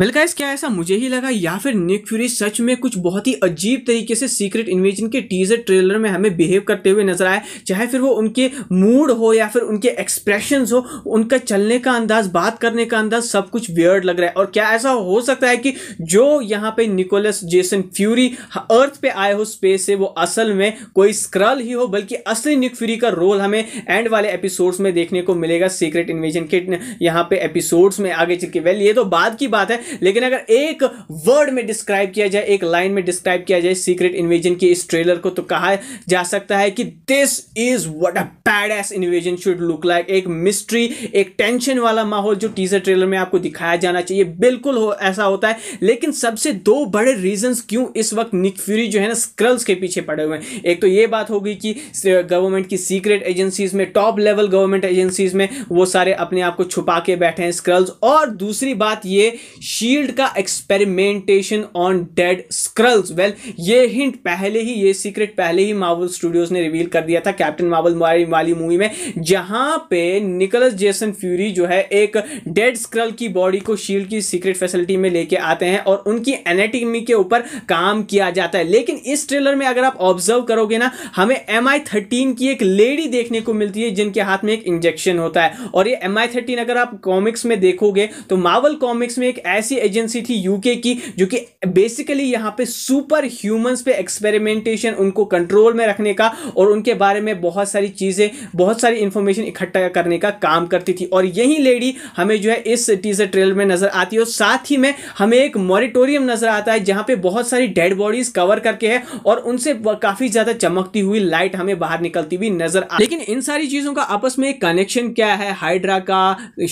well guys क्या ऐसा मुझे ही लगा या फिर निक फ्यूरी सच में कुछ बहुत ही अजीब तरीके से सीक्रेट इन्वेजन के टीजर ट्रेलर में हमें बिहेव करते हुए नजर आए चाहे फिर वो उनके मूड हो या फिर उनके एक्सप्रेशन हो उनका चलने का अंदाज बात करने का अंदाज सब कुछ वियर्ड लग रहा है और क्या ऐसा हो सकता है कि जो यहाँ पे निकोलस जेसन फ्यूरी अर्थ पे आए हो स्पेस से वो असल में कोई स्क्रल ही हो बल्कि असली निक फ्यूरी का रोल हमें एंड वाले एपिसोड्स में देखने को मिलेगा सीक्रेट इन्वेजन के यहाँ पे एपिसोड्स में आगे चल के वेल ये तो बाद की बात बात है लेकिन अगर एक वर्ड में डिस्क्राइब किया जाए एक लाइन में डिस्क्राइब किया जाए सीक्रेट इन्वेजन के इस ट्रेलर को तो कहा जा सकता है कि this is what a bad ass invasion should look like एक मिस्ट्री एक टेंशन वाला माहौल जो टीजर ट्रेलर में आपको दिखाया जाना चाहिए बिल्कुल हो, ऐसा होता है लेकिन सबसे दो बड़े रीजन क्यों इस वक्त निक फ्यूरी जो है ना स्क्रल्स के पीछे पड़े हुए हैं एक तो ये बात होगी कि गवर्नमेंट की सीक्रेट एजेंसीज में टॉप लेवल गवर्नमेंट एजेंसीज में वो सारे अपने आप को छुपा के बैठे हैं स्क्रल्स और दूसरी बात ये शील्ड का experimentation on dead Skrulls well ये हिंट पहले ही ये सीक्रेट पहले ही मार्वल स्टूडियोज ने रिवील कर दिया था कैप्टन मार्वल वाली मूवी में जहां पे निकोलस जेसन फ्यूरी जो है एक डेड स्क्रल की बॉडी को शील्ड की सीक्रेट फैसिलिटी में लेके आते हैं और उनकी एनेटिमी के ऊपर काम किया जाता है लेकिन इस ट्रेलर में अगर आप ऑब्जर्व करोगे ना हमें एम आई थर्टीन की एक लेडी देखने को मिलती है जिनके हाथ में एक इंजेक्शन होता है और ये एम आई थर्टीन अगर आप कॉमिक्स में देखोगे तो मावल कॉमिक्स में एक ऐसी एजेंसी थी यूके की जो कि बेसिकली यहाँ पे सुपर ह्यूमंस पे एक्सपेरिमेंटेशन उनको कंट्रोल में रखने का और उनके बारे में बहुत सारी चीज़ें बहुत सारी इंफॉर्मेशन इकट्ठा करने का काम करती थी और यही लेडी हमें जो है इस टीजर ट्रेलर में नज़र आती है और साथ ही में हमें एक मॉरिटोरियम नज़र आता है जहाँ पर बहुत सारी डेड बॉडीज कवर करके है और उनसे काफ़ी ज़्यादा चमकती हुई लाइट हमें बाहर निकलती हुई नज़र आ लेकिन इन सारी चीज़ों का आपस में कनेक्शन क्या है हाइड्रा का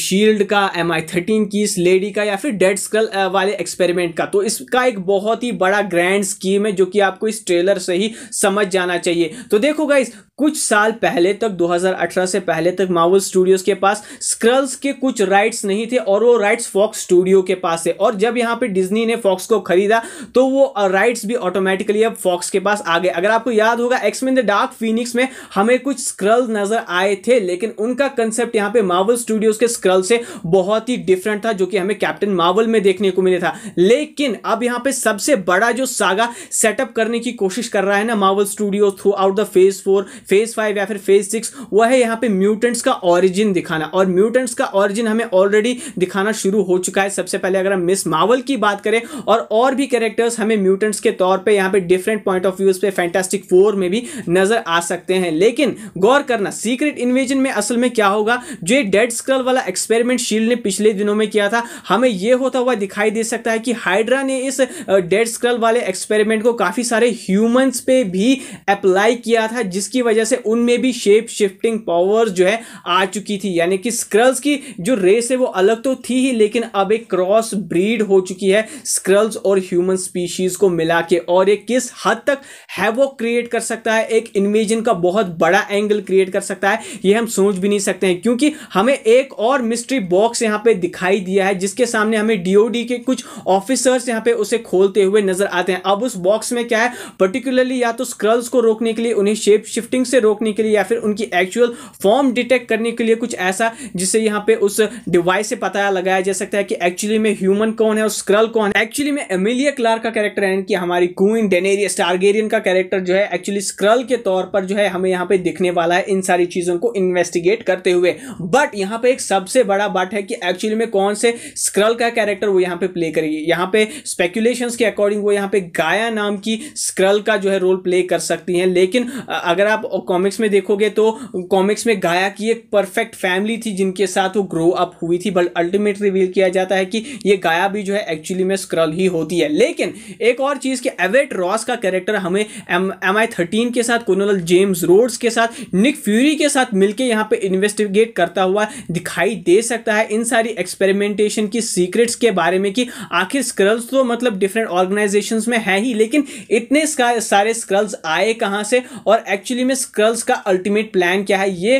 शील्ड का एम आई थर्टीन की इस लेडी का या फिर डेड स्कल uh, वाले एक्सपेरिमेंट का तो इसका एक बहुत ही बड़ा ग्रैंड स्कीम है जो कि आपको इस ट्रेलर से ही समझ जाना चाहिए तो देखो गाइज कुछ साल पहले तक 2018 से पहले तक मार्वल स्टूडियोज के पास स्क्रल्स के कुछ राइट्स नहीं थे और वो राइट्स फॉक्स स्टूडियो के पास है और जब यहाँ पे डिज्नी ने फॉक्स को खरीदा तो वो राइट्स भी ऑटोमेटिकली अब फॉक्स के पास आ गए अगर आपको याद होगा एक्समिन द डार्क फिनिक्स में हमें कुछ स्क्रल नजर आए थे लेकिन उनका कंसेप्ट यहाँ पे मार्वल स्टूडियोज के स्क्रल से बहुत ही डिफरेंट था जो कि हमें कैप्टन मार्वल में देखने को मिले था लेकिन अब यहाँ पे सबसे बड़ा जो सागा सेटअप करने की कोशिश कर रहा है ना Marvel Studio throughout the phase four phase five या फिर फेज सिक्स वह है यहाँ पे म्यूटेंट्स का ऑरिजिन दिखाना और म्यूटेंट्स का ऑरिजिन हमें ऑलरेडी दिखाना शुरू हो चुका है सबसे पहले अगर हम मिस मावल की बात करें और और भी कैरेक्टर्स हमें म्यूटेंट्स के तौर पे यहाँ पे डिफरेंट पॉइंट ऑफ व्यूज पे फैंटास्टिक फोर में भी नजर आ सकते हैं लेकिन गौर करना सीक्रेट इन्वेजन में असल में क्या होगा जो ये डेड स्क्रल वाला एक्सपेरिमेंट शील्ड ने पिछले दिनों में किया था हमें यह होता हुआ दिखाई दे सकता है कि हाइड्रा ने इस डेड स्क्रल वाले एक्सपेरिमेंट को काफी सारे ह्यूमंस पे भी अप्लाई किया था जिसकी वजह वजह से उनमें भी शेप शिफ्टिंग पावर्स जो है आ चुकी थी यानी कि स्क्रल्स की जो रेस है वो अलग तो थी ही लेकिन अब एक क्रॉस ब्रीड हो चुकी है स्क्रल्स और ह्यूमन स्पीशीज को मिला के और ये किस हद तक है वो क्रिएट कर सकता है एक इन्वेजन का बहुत बड़ा एंगल क्रिएट कर सकता है ये हम सोच भी नहीं सकते हैं क्योंकि हमें एक और मिस्ट्री बॉक्स यहाँ पे दिखाई दिया है जिसके सामने हमें डीओडी के कुछ ऑफिसर्स यहाँ पे उसे खोलते हुए नजर आते हैं अब उस बॉक्स में क्या है पर्टिकुलरली या तो स्क्रल्स को रोकने के लिए उन्हें शेप शिफ्टिंग से रोकने के लिए या फिर उनकी एक्चुअल फॉर्म डिटेक्ट करने के लिए कुछ ऐसा जिससे यहाँ पे उस डिवाइस से पता लगाया जा सकता है कि एक्चुअली में ह्यूमन कौन है और स्क्रल कौन है एक्चुअली में एमिलिया क्लार का कैरेक्टर है कि हमारी क्वीन डेनेरिया स्टारगेरियन का कैरेक्टर जो है एक्चुअली स्क्रल के तौर पर जो है हमें यहाँ पे दिखने वाला है इन सारी चीज़ों को इन्वेस्टिगेट करते हुए बट यहाँ पे एक सबसे बड़ा बट है कि एक्चुअली में कौन से स्क्रल का कैरेक्टर वो यहाँ पे प्ले करेगी यहाँ पे स्पेक्यूलेशन के अकॉर्डिंग वो यहाँ पे गाया नाम की स्क्रल का जो है रोल प्ले कर सकती हैं लेकिन अगर आप कॉमिक्स में देखोगे तो कॉमिक्स में गाया की एक परफेक्ट फैमिली थी जिनके साथ वो ग्रो अप हुई थी बट अल्टीमेट रिवील किया जाता है कि ये गाया भी जो है एक्चुअली में स्क्रल ही होती है लेकिन एक और चीज़ कि एवेट रॉस का कैरेक्टर हमें एम एम आई थर्टीन के साथ कोनोल जेम्स रोड्स के साथ निक फ्यूरी के साथ मिलकर यहाँ पे इन्वेस्टिगेट करता हुआ दिखाई दे सकता है इन सारी एक्सपेरिमेंटेशन की सीक्रेट्स के बारे में कि आखिर स्क्रल्स तो मतलब डिफरेंट ऑर्गेनाइजेशन में है ही लेकिन इतने सारे स्क्रल्स आए कहाँ से और एक्चुअली में स्कर्ल्स का अल्टीमेट प्लान क्या है ये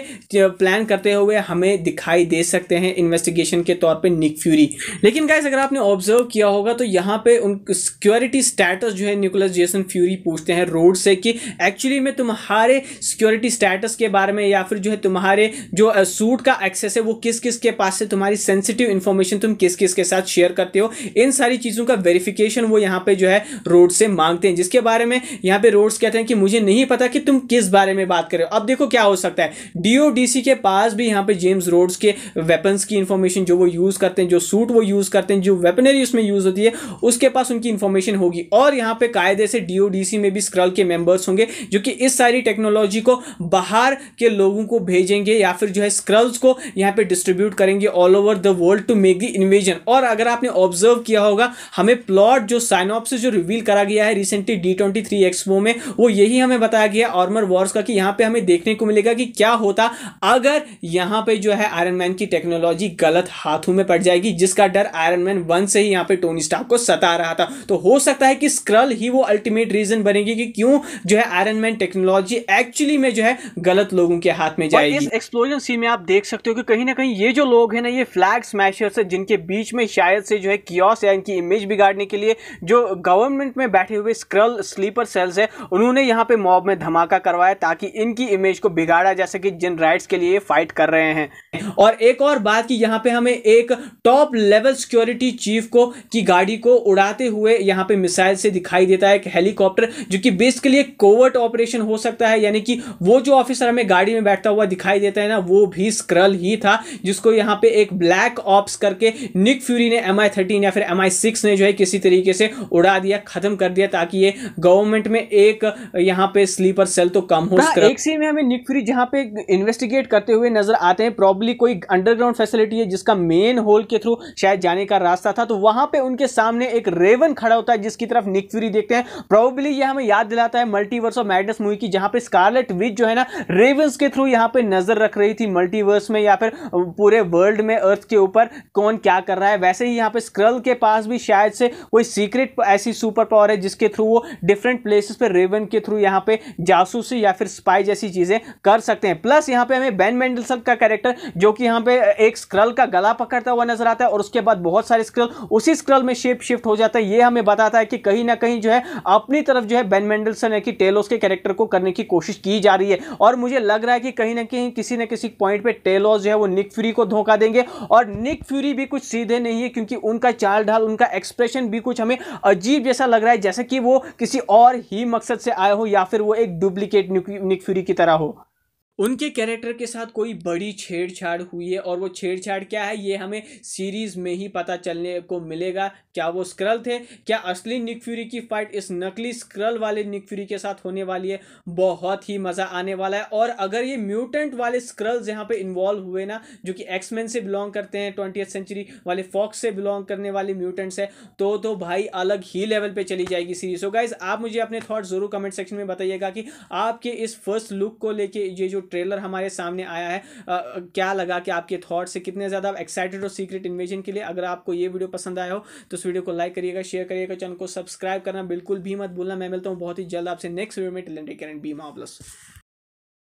प्लान करते हुए हमें दिखाई दे सकते हैं इन्वेस्टिगेशन के तौर पे निक फ्यूरी लेकिन गाइस अगर आपने ऑब्जर्व किया होगा तो यहाँ पे उन सिक्योरिटी स्टेटस जो है निकोलस जेसन फ्यूरी पूछते हैं रोड से कि एक्चुअली में तुम्हारे सिक्योरिटी स्टेटस के बारे में या फिर जो है तुम्हारे जो सूट का एक्सेस है वो किस किस के पास से तुम्हारी सेंसिटिव इन्फॉर्मेशन तुम किस किस के साथ शेयर करते हो इन सारी चीज़ों का वेरिफिकेशन वो यहाँ पर जो है रोड से मांगते हैं जिसके बारे में यहाँ पर रोड्स कहते हैं कि मुझे नहीं पता कि तुम किस बारे बारे में बात करें अब देखो क्या हो सकता है डीओडीसी के पास भी यहां पे जेम्स रोड्स के वेपन्स की इंफॉर्मेशन जो वो यूज़ करते हैं जो सूट वो यूज़ करते हैं जो वेपनरी उसमें यूज़ होती है उसके पास उनकी इंफॉर्मेशन होगी और यहां पर कायदे से डीओडीसी में भी स्क्रल के मेंबर्स होंगे जो कि इस सारी टेक्नोलॉजी को बाहर के लोगों को भेजेंगे या फिर जो है स्क्रल्स को यहां पर डिस्ट्रीब्यूट करेंगे all over the world to make the invasion और अगर आपने ऑब्जर्व किया होगा हमें प्लॉट जो साइनऑप से जो रिवील करा गया है recently D twenty three expo में वो यही हमें बताया गया ऑर्मर वॉर्स उसका कि यहां पे हमें देखने को मिलेगा कि क्या होता अगर यहां पे जो है आयरन मैन की टेक्नोलॉजी गलत हाथों में पड़ जाएगी जिसका डर आयरन मैन वन से ही यहां पे टोनी स्टार को सता रहा था तो हो सकता है कि स्क्रल ही वो अल्टीमेट रीजन बनेगी कि क्यों जो है आयरन मैन टेक्नोलॉजी एक्चुअली में जो है गलत लोगों के हाथ में जाएगी एक्सप्लोजन सी में आप देख सकते हो कि कहीं ना कहीं ये जो लोग है ना ये फ्लैग स्मैशर है जिनके बीच में शायद से जो है क्योस या इनकी इमेज बिगाड़ने के लिए जो गवर्नमेंट में बैठे हुए स्क्रल स्लीपर सेल्स है उन्होंने यहां पर मॉब में धमाका करवाया ताकि इनकी इमेज को बिगाड़ा जा सके जिन राइट्स के लिए फाइट कर रहे हैं और एक और बात की यहाँ पे हमें एक टॉप लेवल सिक्योरिटी चीफ को की गाड़ी को उड़ाते हुए यहाँ पे मिसाइल से दिखाई देता है एक हेलीकॉप्टर जो कि बेसिकली एक कोवर्ट ऑपरेशन हो सकता है यानी कि वो जो ऑफिसर हमें गाड़ी में बैठता हुआ दिखाई देता है ना वो भी स्क्रल ही था जिसको यहाँ पे एक ब्लैक ऑप्स करके निक फ्यूरी ने एम या फिर एम ने जो है किसी तरीके से उड़ा दिया खत्म कर दिया ताकि ये गवर्नमेंट में एक यहाँ पे स्लीपर सेल तो कम हो हाँ, एक सीन में हमें निक फ्री जहाँ पे इन्वेस्टिगेट करते हुए नजर आते हैं प्रॉब्ली कोई अंडरग्राउंड फैसिलिटी है जिसका मेन होल के थ्रू शायद जाने का रास्ता था तो वहां पे उनके सामने एक रेवन खड़ा होता है जिसकी तरफ निक फ्री देखते हैं प्रॉब्ली ये हमें याद दिलाता है मल्टीवर्स ऑफ मैडनेस मूवी की जहाँ पे स्कारलेट विच जो है ना रेवन के थ्रू यहाँ पे नजर रख रही थी मल्टीवर्स में या फिर पूरे वर्ल्ड में अर्थ के ऊपर कौन क्या कर रहा है वैसे ही यहाँ पे स्क्रल के पास भी शायद से कोई सीक्रेट ऐसी सुपर पावर है जिसके थ्रू वो डिफरेंट प्लेसेस पे रेवन के थ्रू यहाँ पे जासूसी या फिर स्पाई जैसी चीज़ें कर सकते हैं प्लस यहां पे हमें बैन मेंडलसन का कैरेक्टर जो कि यहां पे एक स्क्रल का गला पकड़ता हुआ नजर आता है और उसके बाद बहुत सारे स्क्रल उसी स्क्रल में शेप शिफ्ट हो जाता है ये हमें बताता है कि कहीं ना कहीं जो है अपनी तरफ जो है बैन मेंडलसन है कि टेलोस के कैरेक्टर को करने की कोशिश की जा रही है और मुझे लग रहा है कि कहीं ना कहीं किसी न किसी पॉइंट पर टेलोस जो है वो निक फ्यूरी को धोखा देंगे और निक फ्यूरी भी कुछ सीधे नहीं है क्योंकि उनका चाल ढाल उनका एक्सप्रेशन भी कुछ हमें अजीब जैसा लग रहा है जैसे कि वो किसी और ही मकसद से आए हो या फिर वो एक डुप्लीकेट निक फ्यूरी की तरह हो उनके कैरेक्टर के साथ कोई बड़ी छेड़छाड़ हुई है और वो छेड़छाड़ क्या है ये हमें सीरीज में ही पता चलने को मिलेगा क्या वो स्क्रल थे क्या असली निक फ्यूरी की फाइट इस नकली स्क्रल वाले निक फ्यूरी के साथ होने वाली है बहुत ही मज़ा आने वाला है और अगर ये म्यूटेंट वाले स्क्रल्स यहाँ पे इन्वॉल्व हुए ना जो कि एक्समैन से बिलोंग करते हैं ट्वेंटी सेंचुरी वाले फॉक्स से बिलोंग करने वाले म्यूटेंट्स है तो तो भाई अलग ही लेवल पर चली जाएगी सीरीज हो गाइज आप मुझे अपने थॉट जरूर कमेंट सेक्शन में बताइएगा कि आपके इस फर्स्ट लुक को लेके ये जो ट्रेलर हमारे सामने आया है आ, क्या लगा कि आपके थॉट्स से कितने ज़्यादा आप एक्साइटेड हो सीक्रेट इन्वेजन के लिए अगर आपको ये वीडियो पसंद आया हो तो उस वीडियो को लाइक करिएगा शेयर करिएगा चैनल को सब्सक्राइब करना बिल्कुल भी मत भूलना मैं मिलता हूँ बहुत ही जल्द आपसे नेक्स्ट वीडियो में टेलेंट कैन बी मावलस